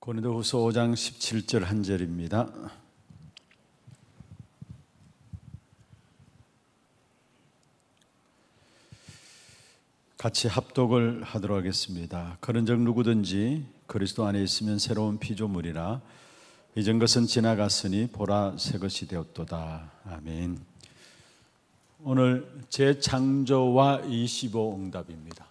고린도후서 5장 17절 한 절입니다. 같이 합독을 하도록 하겠습니다. 그런즉 누구든지 그리스도 안에 있으면 새로운 피조물이라 이전 것은 지나갔으니 보라 새 것이 되었도다. 아멘. 오늘 재창조와 25 응답입니다.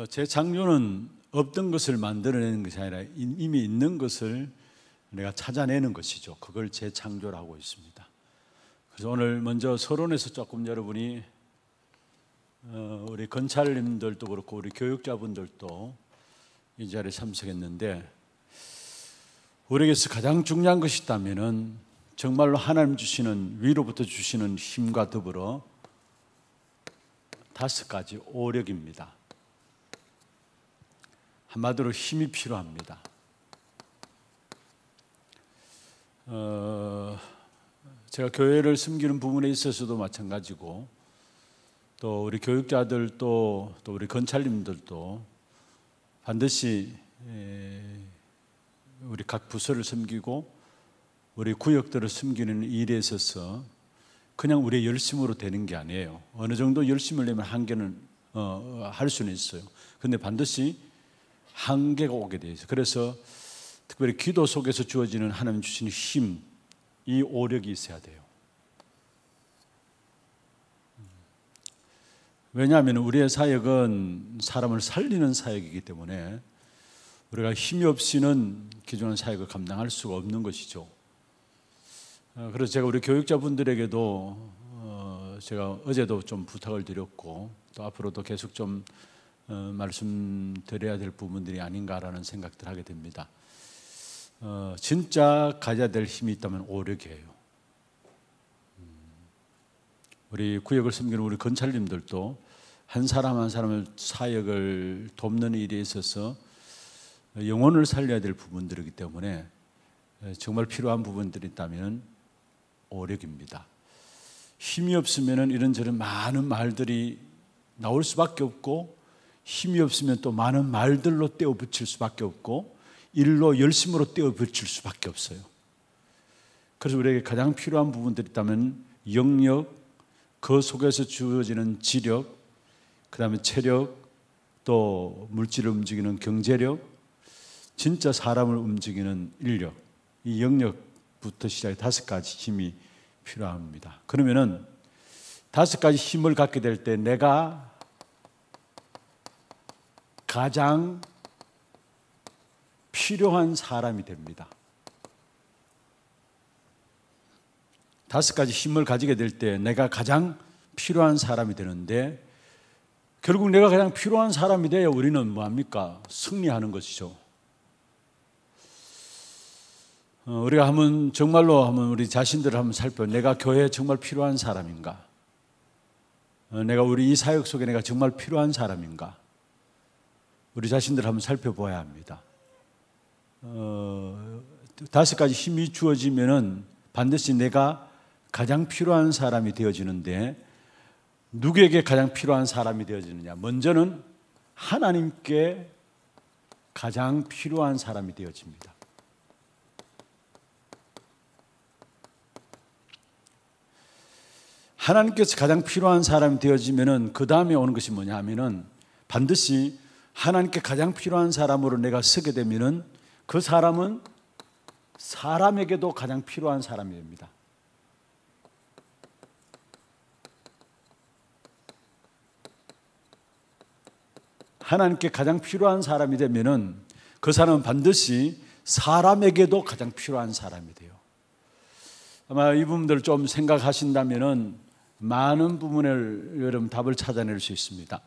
어, 제 장료는 없던 것을 만들어내는 것이 아니라 이미 있는 것을 내가 찾아내는 것이죠. 그걸 제창조라고 있습니다. 그래서 오늘 먼저 서론에서 조금 여러분이 어, 우리 건찰님들도 그렇고 우리 교육자분들도 이 자리에 참석했는데 우리에게서 가장 중요한 것이 있다면은 정말로 하나님 주시는 위로부터 주시는 힘과 더불어 다섯 가지 오력입니다. 한마디로 힘이 필요합니다. 어, 제가 교회를 숨기는 부분에 있어서도 마찬가지고 또 우리 교육자들도 또 우리 건찰님들도 반드시 우리 각 부서를 숨기고 우리 구역들을 숨기는 일에 있어서 그냥 우리의 열심으로 되는 게 아니에요. 어느 정도 열심을 내면 한계는 어, 어 할 수는 있어요. 근데 반드시 한계가 오게 돼 있어요. 그래서 특별히 기도 속에서 주어지는 하나님 주신 힘, 이 오력이 있어야 돼요. 왜냐하면 우리의 사역은 사람을 살리는 사역이기 때문에 우리가 힘이 없이는 기존의 사역을 감당할 수가 없는 것이죠. 어, 그래서 제가 우리 교육자분들에게도 어, 제가 어제도 좀 부탁을 드렸고 또 앞으로도 계속 좀 어, 말씀드려야 될 부분들이 아닌가라는 생각들 하게 됩니다. 어, 진짜 가져야 될 힘이 있다면 오력이에요. 음. 우리 구역을 섬기는 우리 건찰님들도 한 사람 한 사람을 사역을 돕는 일에 있어서 영혼을 살려야 될 부분들이기 때문에 어, 정말 필요한 부분들이 있다면 오력입니다. 힘이 없으면 이런저런 많은 말들이 나올 수밖에 없고 힘이 없으면 또 많은 말들로 떼어 붙일 수밖에 없고 일로 열심으로 떼어 붙일 수밖에 없어요. 그래서 우리에게 가장 필요한 부분들이 있다면 영역, 그 속에서 주어지는 지력, 그 다음에 체력, 또 물질을 움직이는 경제력, 진짜 사람을 움직이는 인력, 이 영역부터 시작해 다섯 가지 힘이 필요합니다. 그러면은 다섯 가지 힘을 갖게 될 때 내가 가장 필요한 사람이 됩니다. 다섯 가지 힘을 가지게 될 때 내가 가장 필요한 사람이 되는데 결국 내가 가장 필요한 사람이 돼야 우리는 뭐합니까? 승리하는 것이죠. 어, 우리가 한번 정말로 한번 우리 자신들을 한번 살펴 내가 교회에 정말 필요한 사람인가? 어, 내가 우리 이 사역 속에 내가 정말 필요한 사람인가? 우리 자신들 한번 살펴보아야 합니다. 어, 다섯 가지 힘이 주어지면은 반드시 내가 가장 필요한 사람이 되어지는데 누구에게 가장 필요한 사람이 되어지느냐? 먼저는 하나님께 가장 필요한 사람이 되어집니다. 하나님께서 가장 필요한 사람이 되어지면은 그 다음에 오는 것이 뭐냐 면은 반드시 하나님께 가장 필요한 사람으로 내가 쓰게 되면은 그 사람은 사람에게도 가장 필요한 사람이 됩니다. 하나님께 가장 필요한 사람이 되면은 그 사람은 반드시 사람에게도 가장 필요한 사람이 돼요. 아마 이 부분들 좀 생각하신다면은 많은 부분을 여러분 답을 찾아낼 수 있습니다.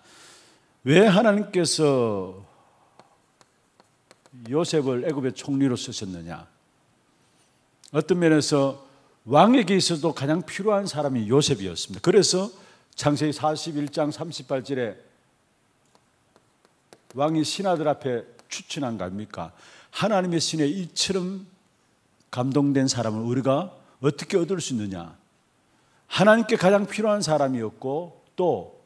왜 하나님께서 요셉을 애굽의 총리로 쓰셨느냐? 어떤 면에서 왕에게 있어도 가장 필요한 사람이 요셉이었습니다. 그래서 창세기 41장 38절에 왕이 신하들 앞에 추천한 거니까 하나님의 신에 이처럼 감동된 사람을 우리가 어떻게 얻을 수 있느냐? 하나님께 가장 필요한 사람이었고 또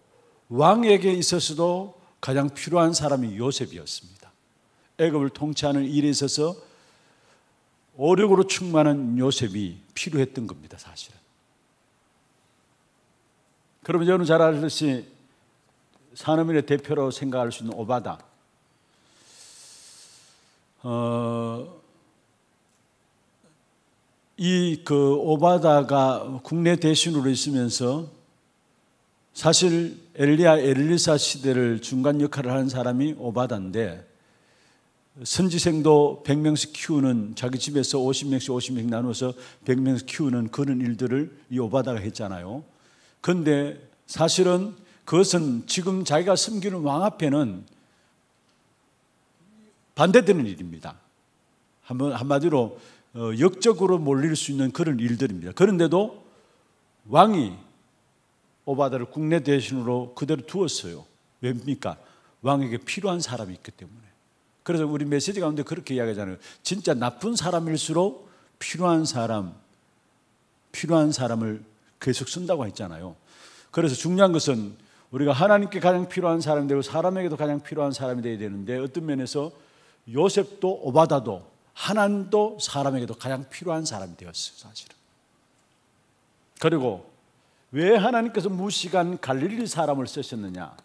왕에게 있어서도 가장 필요한 사람이 요셉이었습니다. 애굽을 통치하는 일에 있어서 오력으로 충만한 요셉이 필요했던 겁니다, 사실은. 그러면 여러분 잘 알듯이 산업인의 대표로 생각할 수 있는 오바다. 어, 이 그 오바다가 국내 대신으로 있으면서 사실 엘리야 엘리사 시대를 중간 역할을 하는 사람이 오바다인데 선지생도 100명씩 키우는 자기 집에서 50명씩 5 0명 나눠서 100명씩 키우는 그런 일들을 이 오바다가 했잖아요. 그런데 사실은 그것은 지금 자기가 섬기는 왕 앞에는 반대되는 일입니다. 한마디로 어, 역적으로 몰릴 수 있는 그런 일들입니다. 그런데도 왕이 오바다를 국내 대신으로 그대로 두었어요. 왜입니까? 왕에게 필요한 사람이 있기 때문에. 그래서 우리 메시지 가운데 그렇게 이야기하잖아요. 진짜 나쁜 사람일수록 필요한 사람, 필요한 사람을 계속 쓴다고 했잖아요. 그래서 중요한 것은 우리가 하나님께 가장 필요한 사람이 되고 사람에게도 가장 필요한 사람이 되어야 되는데 어떤 면에서 요셉도 오바다도 하나님도 사람에게도 가장 필요한 사람이 되었어요, 사실은. 그리고 왜 하나님께서 무시간 갈릴리 사람을 쓰셨느냐?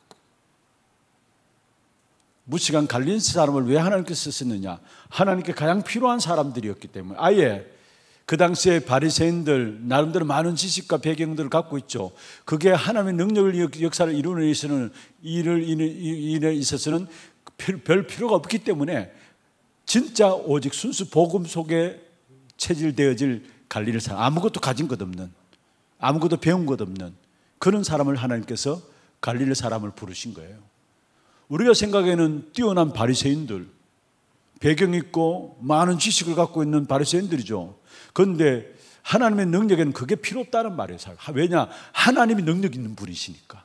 무시간 갈릴리 사람을 왜 하나님께서 쓰셨느냐? 하나님께 가장 필요한 사람들이었기 때문에 아예 그 당시에 바리새인들 나름대로 많은 지식과 배경들을 갖고 있죠. 그게 하나님의 능력을 역사를 이루는 일에서는 일을 일에 있어서는 별 필요가 없기 때문에 진짜 오직 순수 복음 속에 체질되어질 갈릴리 사람 아무것도 가진 것 없는 아무것도 배운 것 없는 그런 사람을 하나님께서 갈릴리 사람을 부르신 거예요. 우리가 생각에는 뛰어난 바리새인들, 배경 있고 많은 지식을 갖고 있는 바리새인들이죠. 그런데 하나님의 능력에는 그게 필요 없다는 말이에요. 왜냐? 하나님이 능력 있는 분이시니까.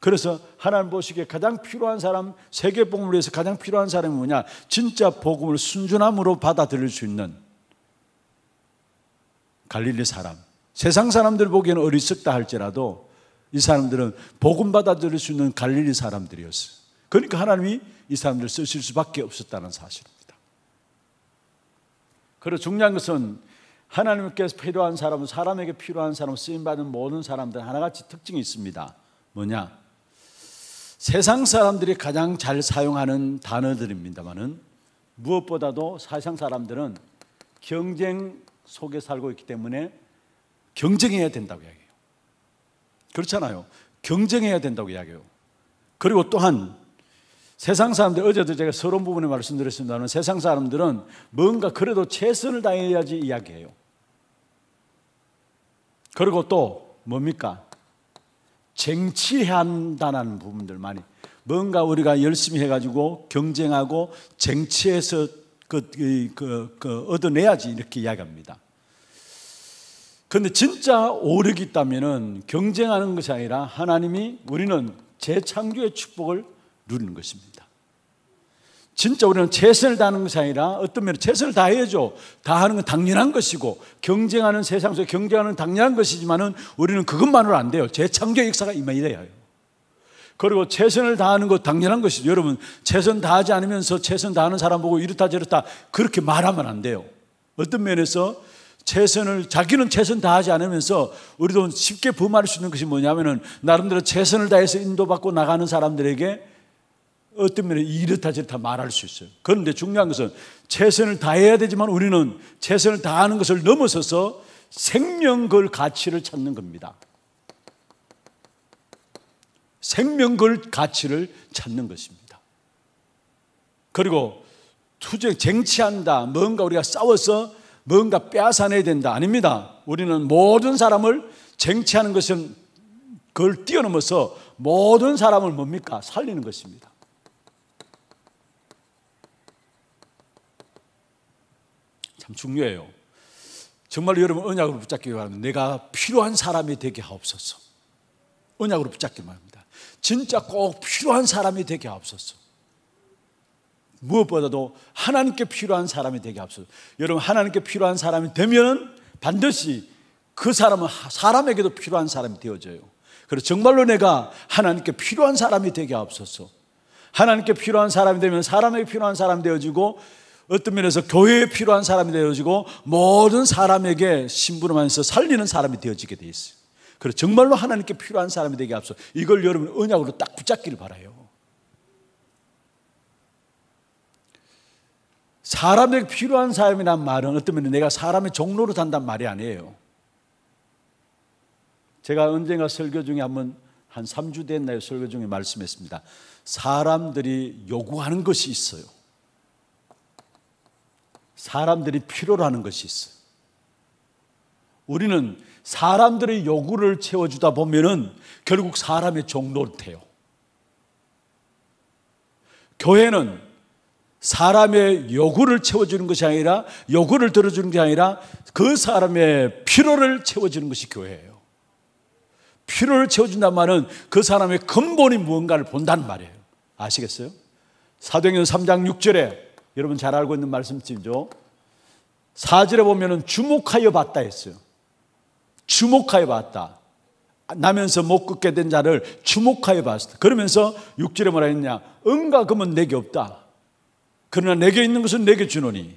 그래서 하나님 보시기에 가장 필요한 사람, 세계 복음을 위해서 가장 필요한 사람이 뭐냐? 진짜 복음을 순준함으로 받아들일 수 있는 갈릴리 사람. 세상 사람들 보기에는 어리석다 할지라도 이 사람들은 복음 받아들일 수 있는 갈릴리 사람들이었어요. 그러니까 하나님이 이 사람들을 쓰실 수밖에 없었다는 사실입니다. 그리고 중요한 것은 하나님께서 필요한 사람은 사람에게 필요한 사람 쓰임받은 모든 사람들 하나같이 특징이 있습니다. 뭐냐? 세상 사람들이 가장 잘 사용하는 단어들입니다만은 무엇보다도 세상 사람들은 경쟁 속에 살고 있기 때문에 경쟁해야 된다고 이야기해요. 그렇잖아요. 경쟁해야 된다고 이야기해요. 그리고 또한 세상 사람들 어제도 제가 서론 부분에 말씀드렸습니다만 세상 사람들은 뭔가 그래도 최선을 다해야지 이야기해요. 그리고 또 뭡니까? 쟁취한다는 부분들 많이 뭔가 우리가 열심히 해가지고 경쟁하고 쟁취해서 그, 그, 그, 그 얻어내야지 이렇게 이야기합니다. 근데 진짜 오력이 있다면 경쟁하는 것이 아니라 하나님이 우리는 재창조의 축복을 누리는 것입니다. 진짜 우리는 최선을 다하는 것이 아니라 어떤 면에 최선을 다해야죠. 다하는 건 당연한 것이고 경쟁하는 세상 속에 경쟁하는 당연한 것이지만 우리는 그것만으로 안 돼요. 재창조의 역사가 임해야 해요. 그리고 최선을 다하는 것 당연한 것이죠. 여러분 최선 다하지 않으면서 최선 다하는 사람 보고 이렇다 저렇다 그렇게 말하면 안 돼요. 어떤 면에서 최선을 자기는 최선 다하지 않으면서 우리도 쉽게 범할 수 있는 것이 뭐냐면은 나름대로 최선을 다해서 인도받고 나가는 사람들에게 어떤 면에 이렇다 저렇다 말할 수 있어요. 그런데 중요한 것은 최선을 다해야 되지만 우리는 최선을 다하는 것을 넘어서서 생명 걸 가치를 찾는 겁니다. 생명 걸 가치를 찾는 것입니다. 그리고 투쟁, 쟁취한다, 뭔가 우리가 싸워서 뭔가 빼앗아내야 된다. 아닙니다. 우리는 모든 사람을 쟁취하는 것은 그걸 뛰어넘어서 모든 사람을 뭡니까? 살리는 것입니다. 참 중요해요. 정말 여러분 언약으로 붙잡기 바랍니다. 내가 필요한 사람이 되게 하옵소서. 언약으로 붙잡기 바랍니다. 진짜 꼭 필요한 사람이 되게 하옵소서. 무엇보다도 하나님께 필요한 사람이 되게 합소서. 여러분 하나님께 필요한 사람이 되면 반드시 그 사람은 사람에게도 필요한 사람이 되어져요. 그래서 정말로 내가 하나님께 필요한 사람이 되게 앞서서 하나님께 필요한 사람이 되면 사람에게 필요한 사람이 되어지고 어떤 면에서 교회에 필요한 사람이 되어지고 모든 사람에게 심부름하면서 살리는 사람이 되어지게 돼 있어요. 그래서 정말로 하나님께 필요한 사람이 되게 앞서 이걸 여러분 언약으로 딱 붙잡기를 바라요. 사람에게 필요한 사람이란 말은 어떤 면에 내가 사람의 종로로 산단 말이 아니에요. 제가 언젠가 설교 중에 한번 한 3주 됐나요? 설교 중에 말씀했습니다. 사람들이 요구하는 것이 있어요. 사람들이 필요로 하는 것이 있어요. 우리는 사람들의 요구를 채워주다 보면은 결국 사람의 종로를 태요. 교회는 사람의 요구를 채워주는 것이 아니라 요구를 들어주는 게 아니라 그 사람의 피로를 채워주는 것이 교회예요. 피로를 채워준단 말은 그 사람의 근본이 무언가를 본다는 말이에요. 아시겠어요? 사도행전 3장 6절에 여러분 잘 알고 있는 말씀이죠. 4절에 보면 주목하여 봤다 했어요. 주목하여 봤다. 나면서 못긋게된 자를 주목하여 봤다. 그러면서 6절에 뭐라 했냐? 은과 금은 내게 없다. 그러나 내게 있는 것은 내게 주노니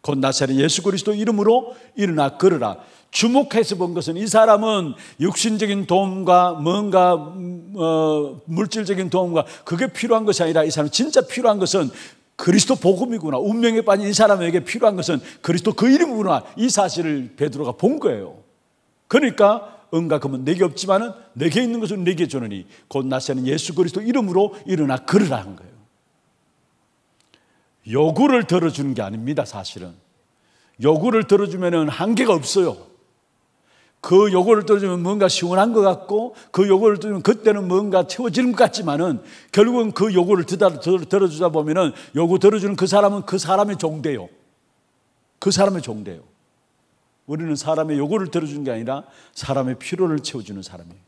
곧 나사렛 예수 그리스도 이름으로 일어나 걸으라. 주목해서 본 것은 이 사람은 육신적인 도움과 뭔가 음, 어, 물질적인 도움과 그게 필요한 것이 아니라 이 사람 진짜 필요한 것은 그리스도 복음이구나. 운명에 빠진 이 사람에게 필요한 것은 그리스도 그 이름이구나. 이 사실을 베드로가 본 거예요. 그러니까 은과 금은 내게 없지만은 내게 있는 것은 내게 주느니 곧 나서는 예수 그리스도 이름으로 일어나 그러라한 거예요. 요구를 들어주는 게 아닙니다, 사실은. 요구를 들어주면 한계가 없어요. 그 요구를 들어주면 뭔가 시원한 것 같고 그 요구를 들어주면 그때는 뭔가 채워지는 것 같지만은 결국은 그 요구를 들어주다 보면은 요구 들어주는 그 사람은 그 사람의 종대요. 그 사람의 종대요. 우리는 사람의 요구를 들어주는 게 아니라 사람의 필요를 채워주는 사람이에요.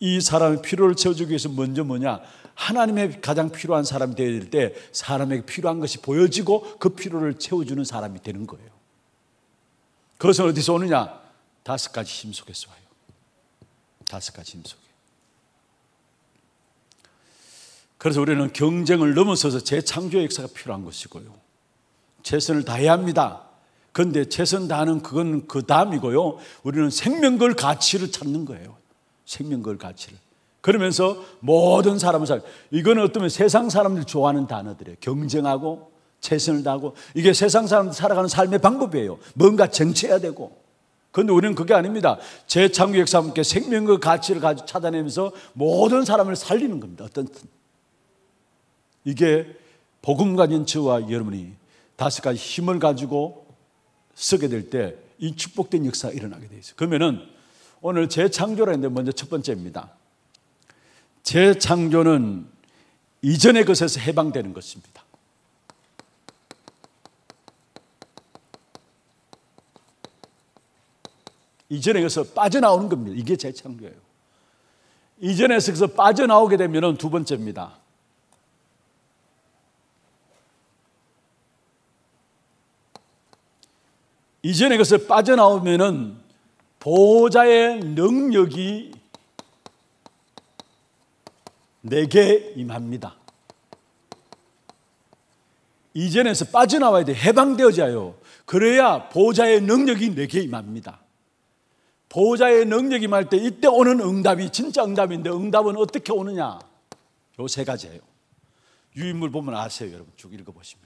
이 사람의 필요를 채워주기 위해서 먼저 뭐냐? 하나님의 가장 필요한 사람이 되어야 될 때 사람에게 필요한 것이 보여지고 그 필요를 채워주는 사람이 되는 거예요. 그것은 어디서 오느냐? 다섯 가지 힘속에서 와요. 다섯 가지 힘속에. 그래서 우리는 경쟁을 넘어서서 재창조의 역사가 필요한 것이고요. 최선을 다해야 합니다. 그런데 최선 다하는 그건 그 다음이고요. 우리는 생명 걸 가치를 찾는 거예요. 생명 걸 가치를. 그러면서 모든 사람을 살. 이건어떤 세상 사람들 좋아하는 단어들이에요. 경쟁하고 최선을 다하고 이게 세상 사람 살아가는 삶의 방법이에요. 뭔가 정체해야 되고. 그런데 우리는 그게 아닙니다. 제창조 역사 함께 생명과 그 가치를 가지고 찾아내면서 모든 사람을 살리는 겁니다. 어떤 이게 복음 가진 저와 여러분이 다섯 가지 힘을 가지고 쓰게 될 때 이 축복된 역사가 일어나게 돼 있어요. 그러면은 오늘 재창조라는데 먼저 첫 번째입니다. 재창조는 이전의 것에서 해방되는 것입니다. 이전의 것에서 빠져나오는 겁니다. 이게 재창조예요. 이전에서 그서 빠져나오게 되면 두 번째입니다. 이전의 것에서 빠져나오면은 보호자의 능력이 내게 임합니다. 이전에서 빠져나와야 돼. 해방되어져요. 그래야 보호자의 능력이 내게 임합니다. 보호자의 능력이 임할 때 이때 오는 응답이 진짜 응답인데 응답은 어떻게 오느냐? 요세 가지예요. 유인물 보면 아세요, 여러분. 쭉 읽어보시면.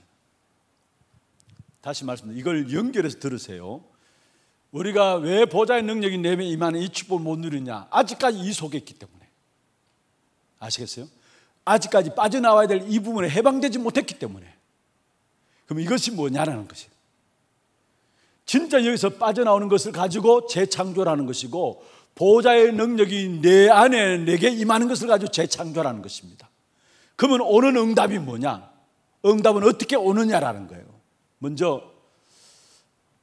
다시 말씀드립니다. 이걸 연결해서 들으세요. 우리가 왜 보좌의 능력이 내면 이만는이 축복을 못 누리냐? 아직까지 이 속에 있기 때문에. 아시겠어요? 아직까지 빠져나와야 될 이 부분에 해방되지 못했기 때문에. 그럼 이것이 뭐냐라는 것이. 진짜 여기서 빠져나오는 것을 가지고 재창조라는 것이고 보좌의 능력이 내 안에 내게 임하는 것을 가지고 재창조라는 것입니다. 그러면 오는 응답이 뭐냐? 응답은 어떻게 오느냐라는 거예요. 먼저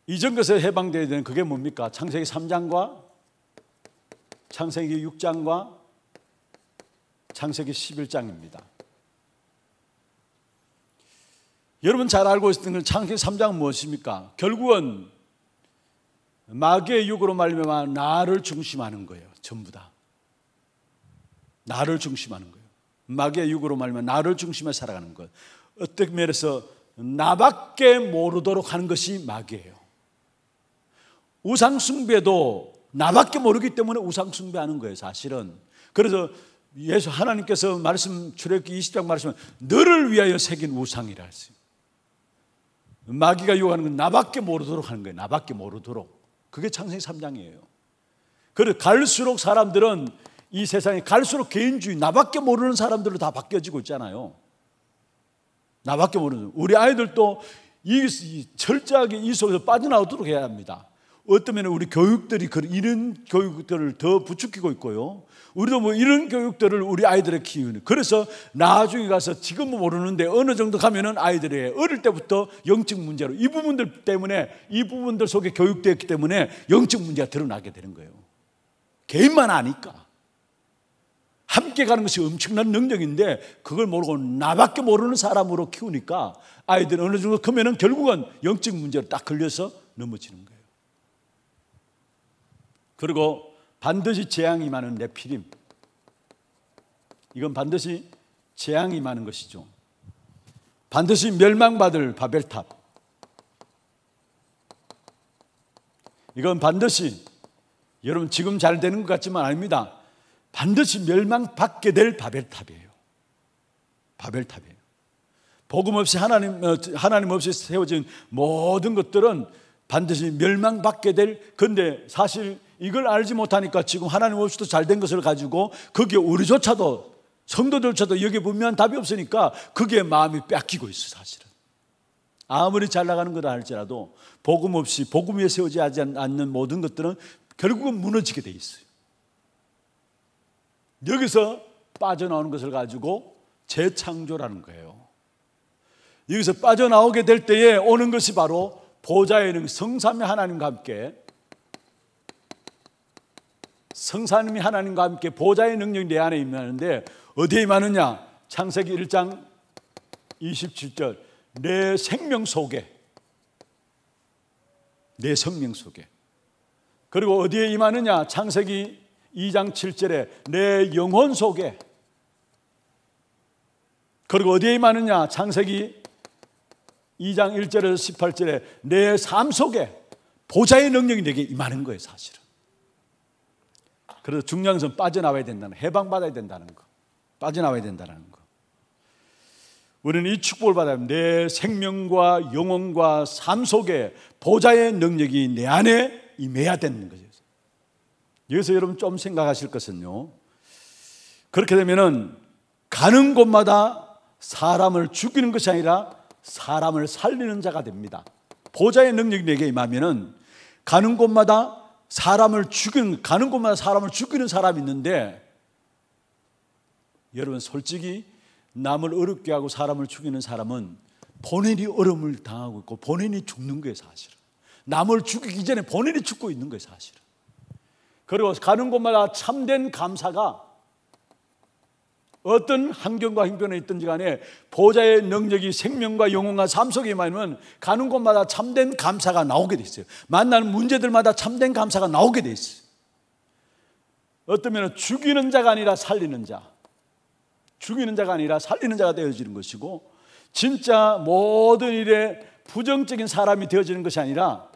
이전 것에 해방되어야 되는 그게 뭡니까? 창세기 3장과 창세기 6장과 창세기 11장입니다. 여러분 잘 알고 있는 창세기 3장은 무엇입니까? 결국은 마귀의 육으로 말미암아 나를 중심하는 거예요. 전부 다. 나를 중심하는 거예요. 마귀의 육으로 말미암아 나를 중심해 살아가는 거 어떻게 면에서 나밖에 모르도록 하는 것이 마귀예요. 우상숭배도 나밖에 모르기 때문에 우상숭배하는 거예요, 사실은. 그래서 예수 하나님께서 말씀 출애굽기 20장 말씀은 너를 위하여 새긴 우상이라 했어요. 마귀가 요구하는 건 나밖에 모르도록 하는 거예요. 나밖에 모르도록. 그게 창세기 3장이에요. 그래 갈수록 사람들은 이 세상에 갈수록 개인주의, 나밖에 모르는 사람들로 다 바뀌어지고 있잖아요. 나밖에 모르는. 우리 아이들도 이, 이 철저하게 이 속에서 빠져나오도록 해야 합니다. 어쩌면 우리 교육들이 그런, 이런 교육들을 더 부추기고 있고요. 우리도 뭐 이런 교육들을 우리 아이들에 키우는. 그래서 나중에 가서 지금 모르는데 어느 정도 가면은 아이들의 어릴 때부터 영적 문제로 이 부분들 때문에 이 부분들 속에 교육되었기 때문에 영적 문제가 드러나게 되는 거예요. 개인만 아니까. 함께 가는 것이 엄청난 능력인데 그걸 모르고 나밖에 모르는 사람으로 키우니까 아이들은 어느 정도 크면은 결국은 영적 문제로 딱 걸려서 넘어지는 거예요. 그리고 반드시 재앙이 많은 네피림. 이건 반드시 재앙이 많은 것이죠. 반드시 멸망받을 바벨탑. 이건 반드시 여러분 지금 잘 되는 것 같지만 아닙니다. 반드시 멸망받게 될 바벨탑이에요. 바벨탑이에요. 복음 없이 하나님 어, 하나님 없이 세워진 모든 것들은 반드시 멸망받게 될 근데 사실 이걸 알지 못하니까 지금 하나님 없이도 잘 된 것을 가지고 거기에 우리조차도 성도들조차도 여기에 분명한 답이 없으니까 거기에 마음이 뺏기고 있어 사실은. 아무리 잘 나가는 거라 할지라도 복음 없이 복음 위에 세우지 않는 모든 것들은 결국은 무너지게 돼 있어요. 여기서 빠져나오는 것을 가지고 재창조라는 거예요. 여기서 빠져나오게 될 때에 오는 것이 바로 보좌의 능 성삼의 하나님과 함께 성사님이 하나님과 함께 보좌의 능력이 내 안에 임하는데 어디에 임하느냐? 창세기 1장 27절 내 생명 속에 내 생명 속에 그리고 어디에 임하느냐? 창세기 2장 7절에 내 영혼 속에 그리고 어디에 임하느냐? 창세기 2장 1절에서 18절에 내 삶 속에 보좌의 능력이 내게 임하는 거예요 사실은 그래서 중량에서 빠져나와야 된다는 해방받아야 된다는 거. 빠져나와야 된다는 거. 우리는 이 축복을 받아야 내 생명과 영혼과 삶 속에 보좌의 능력이 내 안에 임해야 되는 거죠. 여기서 여러분 좀 생각하실 것은요. 그렇게 되면은 가는 곳마다 사람을 죽이는 것이 아니라 사람을 살리는 자가 됩니다. 보좌의 능력이 내게 임하면은 가는 곳마다 사람을 죽이는, 가는 곳마다 사람을 죽이는 사람이 있는데, 여러분, 솔직히 남을 어렵게 하고 사람을 죽이는 사람은 본인이 어려움을 당하고 있고 본인이 죽는 거예 사실은. 남을 죽이기 전에 본인이 죽고 있는 거예 사실은. 그리고 가는 곳마다 참된 감사가 어떤 환경과 행변에 있든지 간에 보좌의 능력이 생명과 영혼과 삶 속에 임하면 가는 곳마다 참된 감사가 나오게 돼 있어요. 만나는 문제들마다 참된 감사가 나오게 돼 있어요. 어떠면 죽이는 자가 아니라 살리는 자. 죽이는 자가 아니라 살리는 자가 되어지는 것이고 진짜 모든 일에 부정적인 사람이 되어지는 것이 아니라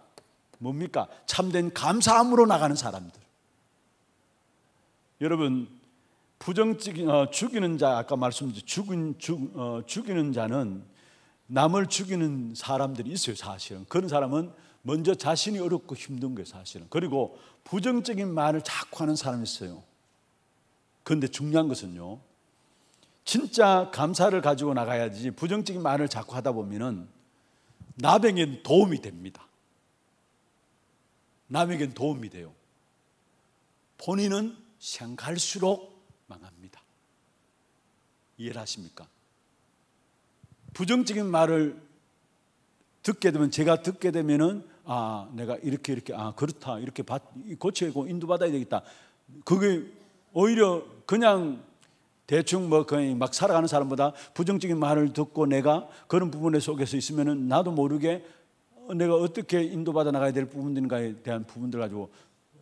뭡니까? 참된 감사함으로 나가는 사람들. 여러분 부정적인 어, 죽이는 자 아까 말씀드린 죽인 죽, 어, 죽이는 자는 남을 죽이는 사람들이 있어요 사실은 그런 사람은 먼저 자신이 어렵고 힘든 거예요 사실은 그리고 부정적인 말을 자꾸 하는 사람이 있어요 그런데 중요한 것은요 진짜 감사를 가지고 나가야지 부정적인 말을 자꾸 하다 보면은 남에겐 도움이 됩니다 남에겐 도움이 돼요 본인은 생갈수록 이해를 하십니까? 부정적인 말을 듣게 되면 제가 듣게 되면은 아 내가 이렇게 이렇게 아 그렇다 이렇게 받, 고치고 인도받아야 되겠다 그게 오히려 그냥 대충 뭐 그냥 막 살아가는 사람보다 부정적인 말을 듣고 내가 그런 부분에 속에서 있으면은 나도 모르게 어, 내가 어떻게 인도받아 나가야 될 부분들인가에 대한 부분들 가지고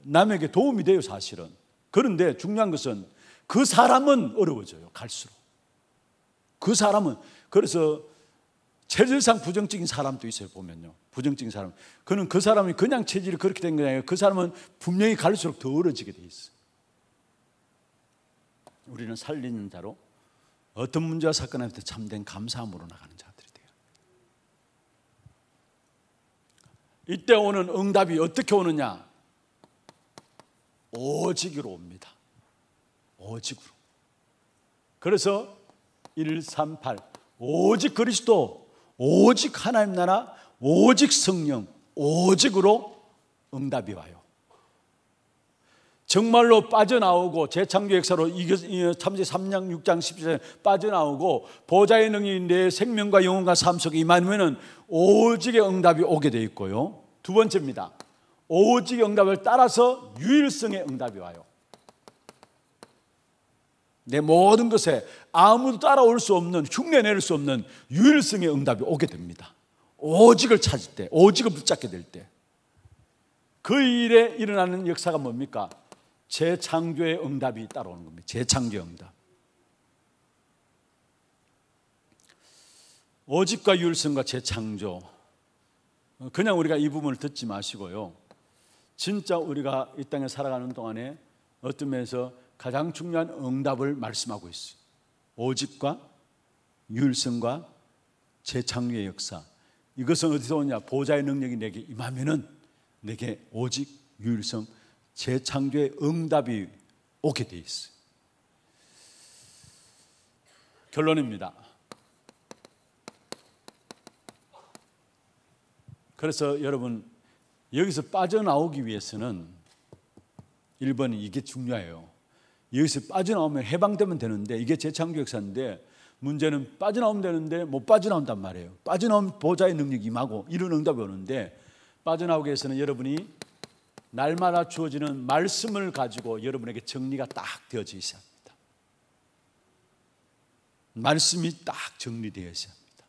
남에게 도움이 돼요 사실은 그런데 중요한 것은 그 사람은 어려워져요 갈수록 그 사람은 그래서 체질상 부정적인 사람도 있어요 보면요 부정적인 사람 그는 그 사람이 그냥 체질이 그렇게 된 게 아니라 그 사람은 분명히 갈수록 더 어려지게 돼 있어 우리는 살리는 자로 어떤 문제와 사건에 대 참된 감사함으로 나가는 자들이 돼요 이때 오는 응답이 어떻게 오느냐 오직으로 옵니다 오직으로 그래서 138. 오직 그리스도, 오직 하나님 나라, 오직 성령, 오직으로 응답이 와요. 정말로 빠져나오고 재창조 역사로 참제 3장 6장 10절에 빠져나오고 보좌의 능이 내 생명과 영혼과 삶 속에 임하면 오직의 응답이 오게 돼 있고요. 두 번째입니다. 오직 응답을 따라서 유일성의 응답이 와요. 내 모든 것에 아무도 따라올 수 없는 흉내 낼수 없는 유일성의 응답이 오게 됩니다. 오직을 찾을 때, 오직을 붙잡게 될 때. 그 일에 일어나는 역사가 뭡니까? 재창조의 응답이 따라오는 겁니다. 재창조의 응답. 오직과 유일성과 재창조. 그냥 우리가 이 부분을 듣지 마시고요. 진짜 우리가 이 땅에 살아가는 동안에 어떤 면에서 가장 중요한 응답을 말씀하고 있어요. 오직과 유일성과 재창유의 역사 이것은 어디서 오냐 보좌의 능력이 내게 임하면은 내게 오직 유일성 재창조의 응답이 오게 돼 있어요 결론입니다 그래서 여러분 여기서 빠져나오기 위해서는 1번이 이게 중요해요 여기서 빠져나오면 해방되면 되는데 이게 재창조 역사인데 문제는 빠져나오면 되는데 못 빠져나온단 말이에요. 빠져나오면 보좌의 능력이 임하고 이런 응답이 오는데 빠져나오기 위해서는 여러분이 날마다 주어지는 말씀을 가지고 여러분에게 정리가 딱되어져있어야 합니다. 말씀이 딱 정리되어 있어야 합니다.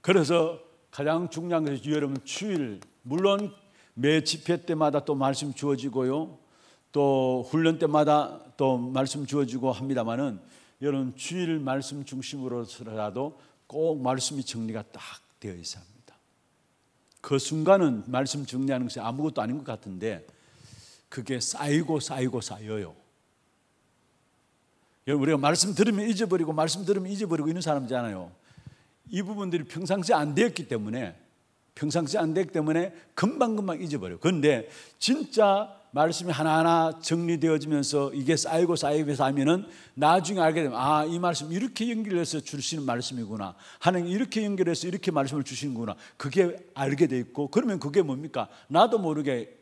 그래서 가장 중요한 것이 여러분 주일 물론 매 집회 때마다 또 말씀 주어지고요. 또 훈련 때마다 또 말씀 주어지고 합니다만은 여러분 주일 말씀 중심으로라도 꼭 말씀이 정리가 딱 되어 있어야 합니다. 그 순간은 말씀 정리하는 것이 아무것도 아닌 것 같은데 그게 쌓이고 쌓이고 쌓여요. 여러분 우리가 말씀 들으면 잊어버리고 말씀 들으면 잊어버리고 있는 사람이잖아요. 이 부분들이 평상시 안 되었기 때문에 평상시 안 되기 었 때문에 금방금방 잊어버려요. 그런데 진짜 말씀이 하나하나 정리되어지면서 이게 쌓이고 쌓이고 쌓이면은 나중에 알게 되면 아, 이 말씀 이렇게 연결해서 주시는 말씀이구나. 하는 이렇게 연결해서 이렇게 말씀을 주시는구나. 그게 알게 돼 있고 그러면 그게 뭡니까? 나도 모르게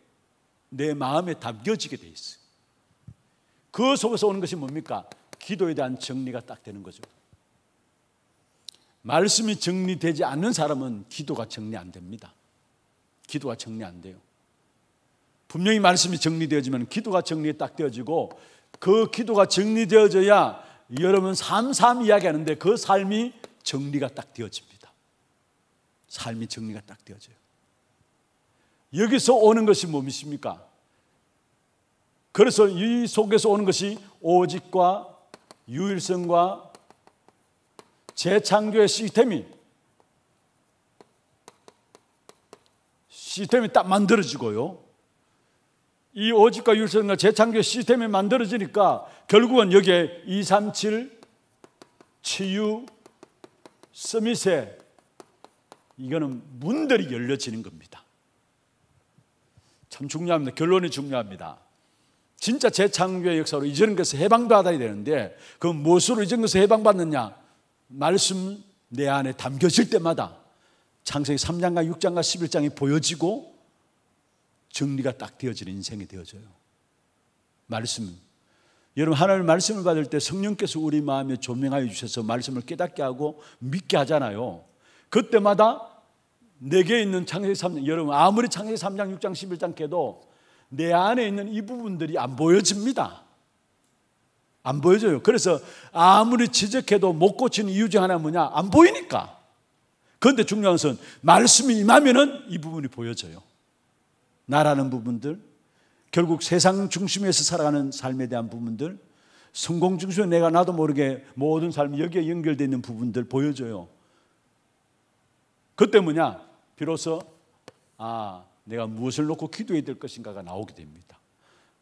내 마음에 담겨지게 돼있어그 속에서 오는 것이 뭡니까? 기도에 대한 정리가 딱 되는 거죠. 말씀이 정리되지 않는 사람은 기도가 정리 안 됩니다. 기도가 정리 안 돼요. 분명히 말씀이 정리되어지면 기도가 정리에 딱 되어지고 그 기도가 정리되어져야 여러분 삼삼 이야기하는데 그 삶이 정리가 딱 되어집니다. 삶이 정리가 딱 되어져요. 여기서 오는 것이 뭡니까? 그래서 이 속에서 오는 것이 오직과 유일성과 재창조의 시스템이 시스템이 딱 만들어지고요. 이 오직과 율성과 재창조 시스템이 만들어지니까 결국은 여기에 237 치유 서밋에 이거는 문들이 열려지는 겁니다. 참 중요합니다. 결론이 중요합니다. 진짜 재창조의 역사로 이전 것을 해방받아야 되는데 그 무엇으로 이전 것을 해방받느냐? 말씀 내 안에 담겨질 때마다 창세기 3장과 6장과 11장이 보여지고 정리가 딱 되어지는 인생이 되어져요. 말씀. 여러분 하나님 말씀을 받을 때 성령께서 우리 마음에 조명하여 주셔서 말씀을 깨닫게 하고 믿게 하잖아요. 그때마다 내게 있는 창세기 3장 여러분 아무리 창세기 3장 6장 11장 깨도 내 안에 있는 이 부분들이 안 보여집니다. 안 보여져요. 그래서 아무리 지적해도 못 고치는 이유 중 하나 뭐냐? 안 보이니까. 그런데 중요한 것은 말씀이 임하면은 이 부분이 보여져요. 나라는 부분들, 결국 세상 중심에서 살아가는 삶에 대한 부분들, 성공 중심에 내가 나도 모르게 모든 삶이 여기에 연결되어 있는 부분들 보여줘요. 그때 뭐냐? 비로소, 아, 내가 무엇을 놓고 기도해야 될 것인가가 나오게 됩니다.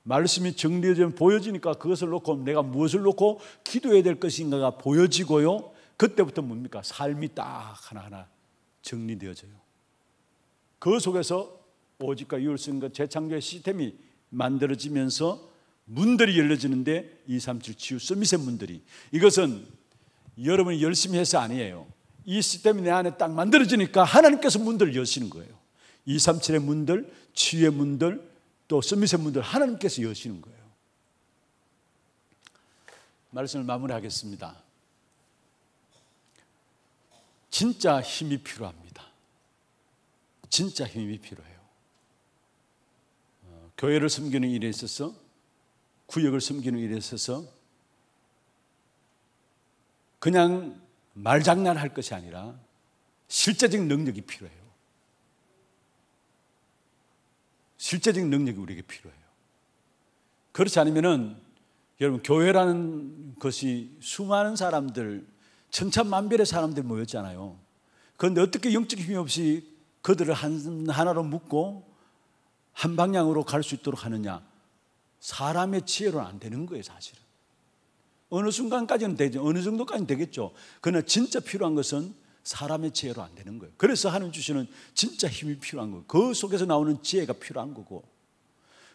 말씀이 정리되면 보여지니까 그것을 놓고 내가 무엇을 놓고 기도해야 될 것인가가 보여지고요. 그때부터 뭡니까? 삶이 딱 하나하나 정리되어져요. 그 속에서 오직과 유월성과 재창조의 시스템이 만들어지면서 문들이 열려지는데 2, 3, 7 치유 서밋의 문들이 이것은 여러분이 열심히 해서 아니에요 이 시스템이 내 안에 딱 만들어지니까 하나님께서 문들을 여시는 거예요 2, 3, 7의 문들, 치유의 문들 또 서밋의 문들 하나님께서 여시는 거예요 말씀을 마무리하겠습니다 진짜 힘이 필요합니다 진짜 힘이 필요해요 교회를 섬기는 일에 있어서 구역을 섬기는 일에 있어서 그냥 말장난할 것이 아니라 실제적 능력이 필요해요. 실제적 능력이 우리에게 필요해요. 그렇지 않으면은 여러분 교회라는 것이 수많은 사람들 천차만별의 사람들 모였잖아요. 그런데 어떻게 영적 힘이 없이 그들을 한, 하나로 묶고 한 방향으로 갈 수 있도록 하느냐? 사람의 지혜로는 안 되는 거예요, 사실은. 어느 순간까지는 되죠. 어느 정도까지는 되겠죠. 그러나 진짜 필요한 것은 사람의 지혜로 안 되는 거예요. 그래서 하나님 주시는 진짜 힘이 필요한 거예요. 그 속에서 나오는 지혜가 필요한 거고.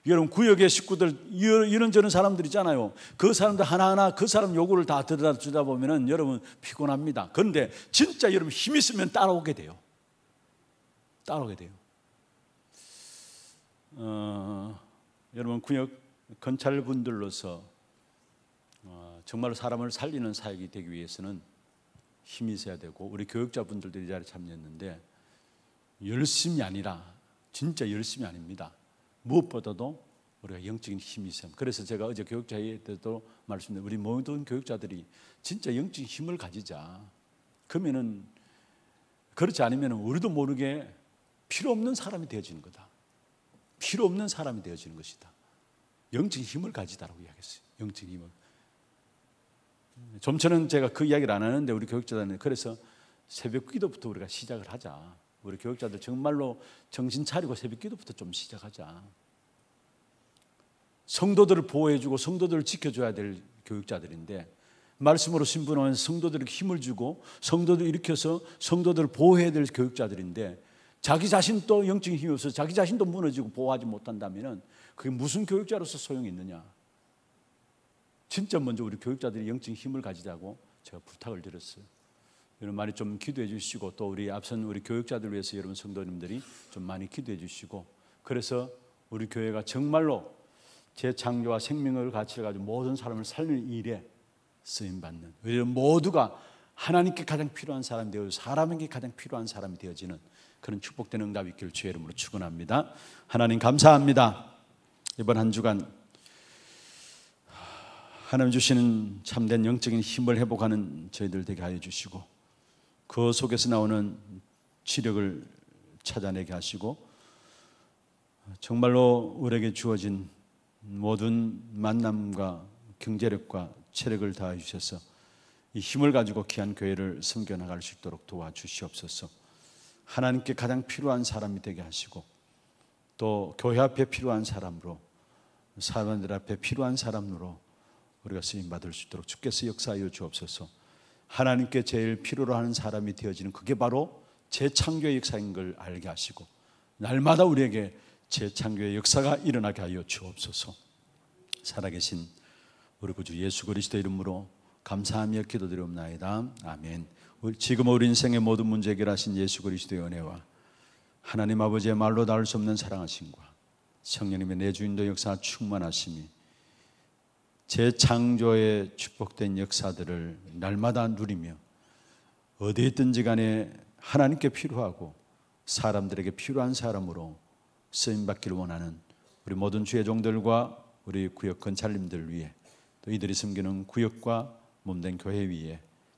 여러분, 구역의 식구들, 이런저런 사람들 있잖아요. 그 사람들 하나하나 그 사람 요구를 다 들여다 주다 보면은 여러분 피곤합니다. 그런데 진짜 여러분 힘 있으면 따라오게 돼요. 따라오게 돼요. 어, 여러분 군역 검찰분들로서 어, 정말로 사람을 살리는 사역이 되기 위해서는 힘이 있어야 되고 우리 교육자분들도 이 자리에 참여했는데 열심이 아니라 진짜 열심이 아닙니다. 무엇보다도 우리가 영적인 힘이 있어요. 그래서 제가 어제 교육자회의 때도 말씀드렸는데 우리 모든 교육자들이 진짜 영적인 힘을 가지자. 그러면은 그렇지 않으면 우리도 모르게 필요 없는 사람이 되어지는 거다. 필요 없는 사람이 되어지는 것이다. 영적인 힘을 가지다라고 이야기했어요. 영적인 힘을. 좀전에 제가 그 이야기를 안 하는데 우리 교육자단에 그래서 새벽 기도부터 우리가 시작을 하자. 우리 교육자들 정말로 정신 차리고 새벽 기도부터 좀 시작하자. 성도들을 보호해주고 성도들을 지켜줘야 될 교육자들인데 말씀으로 신분한 성도들에게 힘을 주고 성도들 일으켜서 성도들을 보호해야 될 교육자들인데 자기 자신 도 영적인 힘이 없어서 자기 자신도 무너지고 보호하지 못한다면 그게 무슨 교육자로서 소용이 있느냐. 진짜 먼저 우리 교육자들이 영적인 힘을 가지자고 제가 부탁을 드렸어요. 여러분 많이 좀 기도해 주시고 또 우리 앞선 우리 교육자들 위해서 여러분 성도님들이 좀 많이 기도해 주시고 그래서 우리 교회가 정말로 제창조와 생명을 가치를 가지고 모든 사람을 살리는 일에 쓰임 받는 우리 모두가 하나님께 가장 필요한 사람이 되어 사람에게 가장 필요한 사람이 되어지는 그런 축복된 응답 있기를 주의 이름으로 축원합니다. 하나님 감사합니다. 이번 한 주간 하나님 주시는 참된 영적인 힘을 회복하는 저희들 되게 하여 주시고 그 속에서 나오는 치력을 찾아내게 하시고 정말로 우리에게 주어진 모든 만남과 경제력과 체력을 다해 주셔서 이 힘을 가지고 귀한 교회를 섬겨 나갈 수 있도록 도와주시옵소서. 하나님께 가장 필요한 사람이 되게 하시고 또 교회 앞에 필요한 사람으로 사람들 앞에 필요한 사람으로 우리가 쓰임 받을 수 있도록 주께서 역사하여 주옵소서. 하나님께 제일 필요로 하는 사람이 되어지는 그게 바로 재창조의 역사인 걸 알게 하시고 날마다 우리에게 재창조의 역사가 일어나게 하여 주옵소서. 살아계신 우리 구주 예수 그리스도 이름으로 감사하며 기도드리옵나이다. 아멘. 지금 우리 인생의 모든 문제 해결하신 예수 그리스도의 은혜와 하나님 아버지의 말로 닿을 수 없는 사랑하심과 성령님의 내주인도 역사 충만하심이 재창조의 축복된 역사들을 날마다 누리며 어디에 있든지 간에 하나님께 필요하고 사람들에게 필요한 사람으로 쓰임받기를 원하는 우리 모든 주의 종들과 우리 구역 건찰님들 위해 또 이들이 숨기는 구역과 몸된 교회 위에